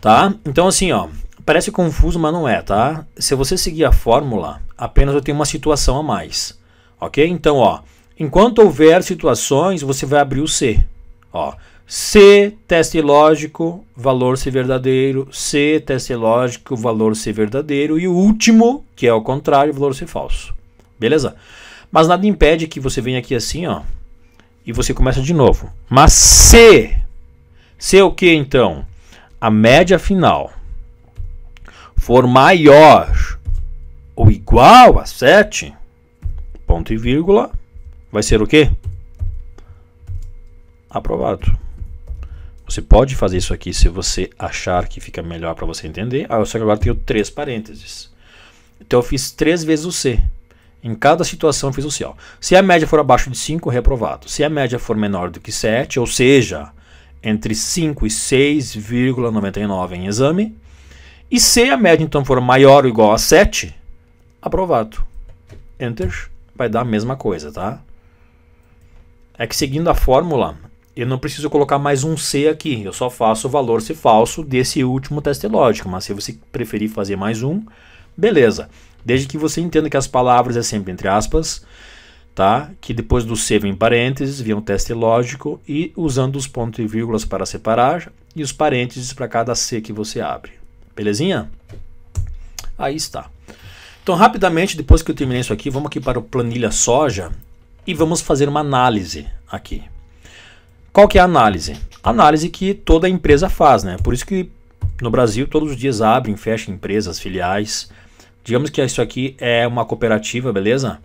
tá? Então assim, ó, parece confuso, mas não é, tá? Se você seguir a fórmula, apenas eu tenho uma situação a mais, ok? Então, ó, enquanto houver situações, você vai abrir o C, ó. C, teste lógico, valor ser verdadeiro. C, teste lógico, valor ser verdadeiro. E o último, que é o contrário, valor ser falso. Beleza? Mas nada impede que você venha aqui assim, ó. E você começa de novo. Mas C. C é o que então? a média final for maior ou igual a 7, ponto e vírgula, vai ser o quê? Aprovado. Você pode fazer isso aqui se você achar que fica melhor para você entender. Ah, só que agora tenho três parênteses. Então eu fiz três vezes o C. Em cada situação eu fiz o C. Ó. Se a média for abaixo de 5, reprovado. Se a média for menor do que 7, ou seja, entre 5 e 6,99 em exame. E se a média então for maior ou igual a 7, aprovado. Enter vai dar a mesma coisa, tá? É que seguindo a fórmula, eu não preciso colocar mais um C aqui, eu só faço o valor se falso desse último teste lógico, mas se você preferir fazer mais um, beleza. Desde que você entenda que as palavras é sempre entre aspas, tá? que depois do C vem parênteses, vem um teste lógico, e usando os pontos e vírgulas para separar, e os parênteses para cada C que você abre. Belezinha? Aí está. Então, rapidamente, depois que eu terminei isso aqui, vamos aqui para o planilha soja e vamos fazer uma análise aqui. Qual que é a análise? Análise que toda empresa faz, né? Por isso que no Brasil todos os dias abrem, fecham empresas, filiais. Digamos que isso aqui é uma cooperativa, beleza?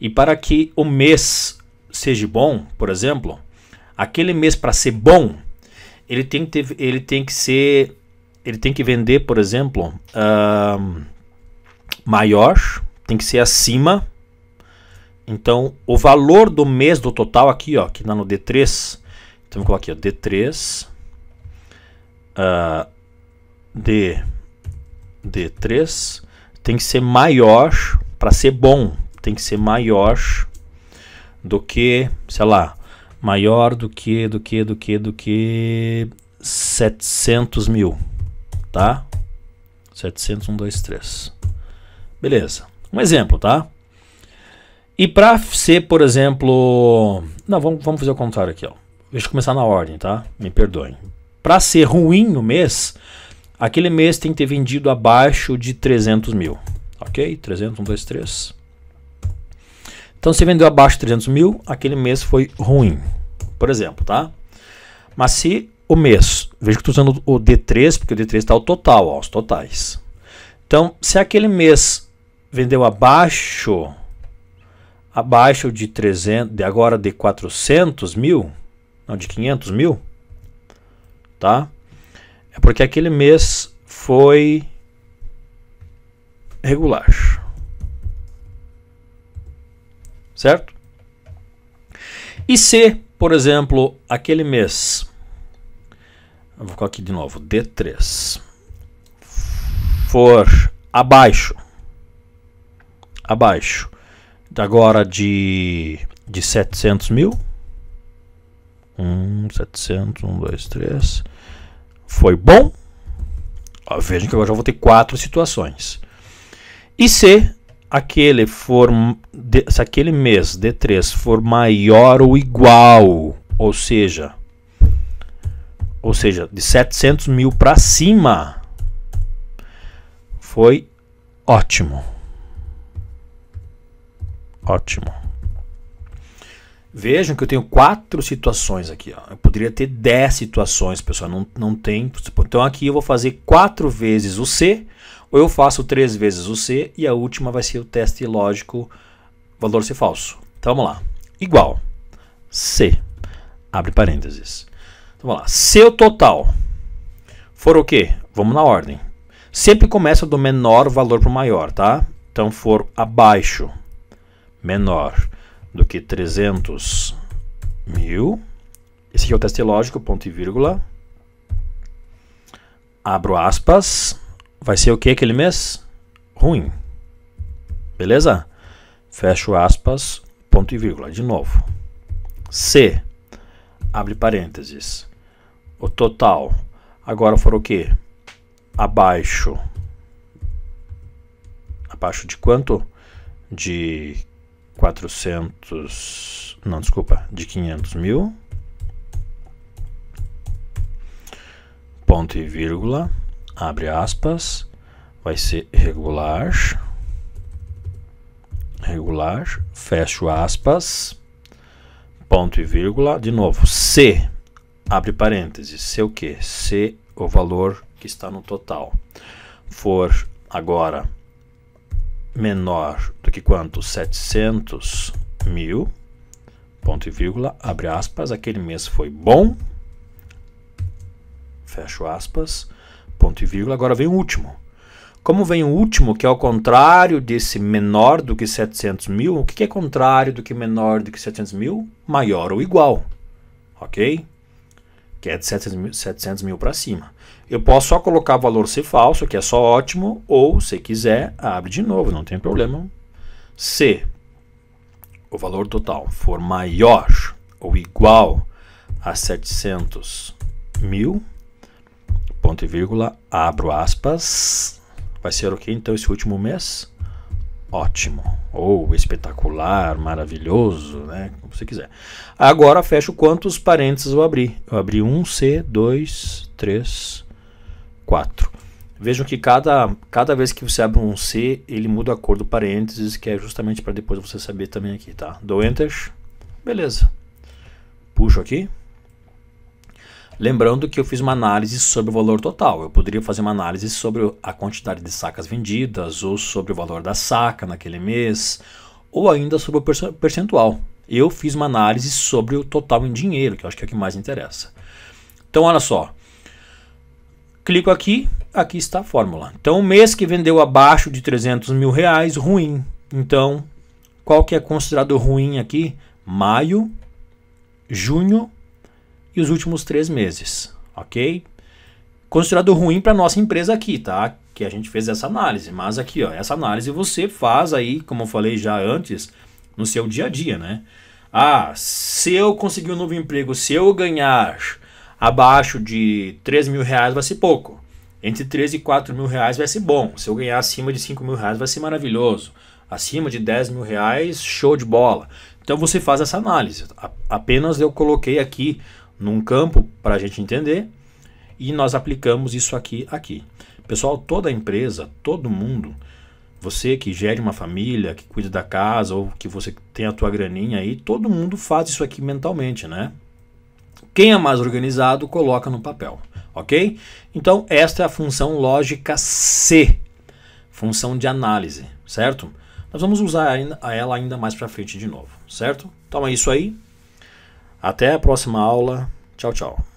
E para que o mês seja bom, por exemplo, aquele mês para ser bom, ele tem que ter, ele tem que ser, ele tem que vender, por exemplo, uh, maior, tem que ser acima. Então, o valor do mês do total aqui, ó, que no D3, então vou colocar aqui, ó, D3, uh, D, D3 tem que ser maior para ser bom, tem que ser maior do que, sei lá, maior do que, do que, do que, do que 700 mil, tá? 700, 1, 2, 3. Beleza. Um exemplo, tá? E para ser, por exemplo... Não, vamos, vamos fazer o contrário aqui, ó. Deixa eu começar na ordem, tá? Me perdoem. Para ser ruim no mês, aquele mês tem que ter vendido abaixo de 300 mil. Ok? 300, 1, 2, 3. Então, se vendeu abaixo de 300 mil, aquele mês foi ruim, por exemplo, tá? Mas se o mês, veja que estou usando o D3, porque o D3 está o total, ó, os totais. Então, se aquele mês vendeu abaixo, abaixo de 300, de agora de 400 mil, não, de 500 mil, tá? É porque aquele mês foi regular. certo? E se, por exemplo, aquele mês, vou colocar aqui de novo, D3, for abaixo, abaixo, agora de, de 700 mil, 1, 700, 1, 2, 3, foi bom, vejam que agora já vou ter quatro situações. E se aquele for se aquele mês D3 for maior ou igual, ou seja, ou seja, de 700 mil para cima, foi ótimo. Ótimo. Vejam que eu tenho quatro situações aqui. Ó. Eu poderia ter dez situações, pessoal. Não, não tem. Então aqui eu vou fazer quatro vezes o C ou eu faço três vezes o C e a última vai ser o teste lógico valor se falso. Então vamos lá. Igual C, abre parênteses. Então vamos lá. Se o total for o quê? Vamos na ordem. Sempre começa do menor valor para o maior, tá? Então for abaixo, menor do que 300 mil. Esse aqui é o teste lógico, ponto e vírgula. Abro aspas vai ser o que aquele mês? Ruim. Beleza? Fecho aspas, ponto e vírgula, de novo. C, abre parênteses. O total agora for o que? Abaixo. Abaixo de quanto? De 400. Não, desculpa, de 500 mil. Ponto e vírgula abre aspas, vai ser regular, regular, fecho aspas, ponto e vírgula, de novo, C, abre parênteses, C o que? C o valor que está no total, for agora menor do que quanto? 700 mil, ponto e vírgula, abre aspas, aquele mês foi bom, fecho aspas, ponto e vírgula, agora vem o último. Como vem o último, que é o contrário desse menor do que 700 mil, o que é contrário do que menor do que 700 mil? Maior ou igual, ok? Que é de 700 mil, para cima. Eu posso só colocar valor se falso, que é só ótimo, ou se quiser, abre de novo, não tem problema. Se o valor total for maior ou igual a 700 mil, ponto e vírgula, abro aspas. Vai ser o que então esse último mês? Ótimo, ou oh, espetacular, maravilhoso, né? Como você quiser. Agora fecho quantos parênteses eu abri? Eu abri um C, dois, três, quatro. Vejam que cada, cada vez que você abre um C, ele muda a cor do parênteses, que é justamente para depois você saber também aqui, tá? Dou Enter, beleza. Puxo aqui, Lembrando que eu fiz uma análise sobre o valor total. Eu poderia fazer uma análise sobre a quantidade de sacas vendidas, ou sobre o valor da saca naquele mês, ou ainda sobre o percentual. Eu fiz uma análise sobre o total em dinheiro, que eu acho que é o que mais interessa. Então, olha só. Clico aqui, aqui está a fórmula. Então, o mês que vendeu abaixo de 300 mil reais, ruim. Então, qual que é considerado ruim aqui? Maio, junho e os últimos três meses, ok? Considerado ruim para nossa empresa aqui, tá? Que a gente fez essa análise, mas aqui, ó, essa análise você faz aí, como eu falei já antes, no seu dia a dia, né? Ah, se eu conseguir um novo emprego, se eu ganhar abaixo de 3 mil reais vai ser pouco. Entre 3 e 4 mil reais vai ser bom. Se eu ganhar acima de 5 mil reais vai ser maravilhoso. Acima de 10 mil reais, show de bola. Então você faz essa análise. Apenas eu coloquei aqui num campo para a gente entender e nós aplicamos isso aqui aqui. Pessoal, toda empresa, todo mundo, você que gere uma família, que cuida da casa ou que você tem a tua graninha aí, todo mundo faz isso aqui mentalmente, né? Quem é mais organizado coloca no papel, ok? Então esta é a função lógica C, função de análise, certo? Nós vamos usar ela ainda mais para frente de novo, certo? Então é isso aí. Até a próxima aula. Tchau, tchau.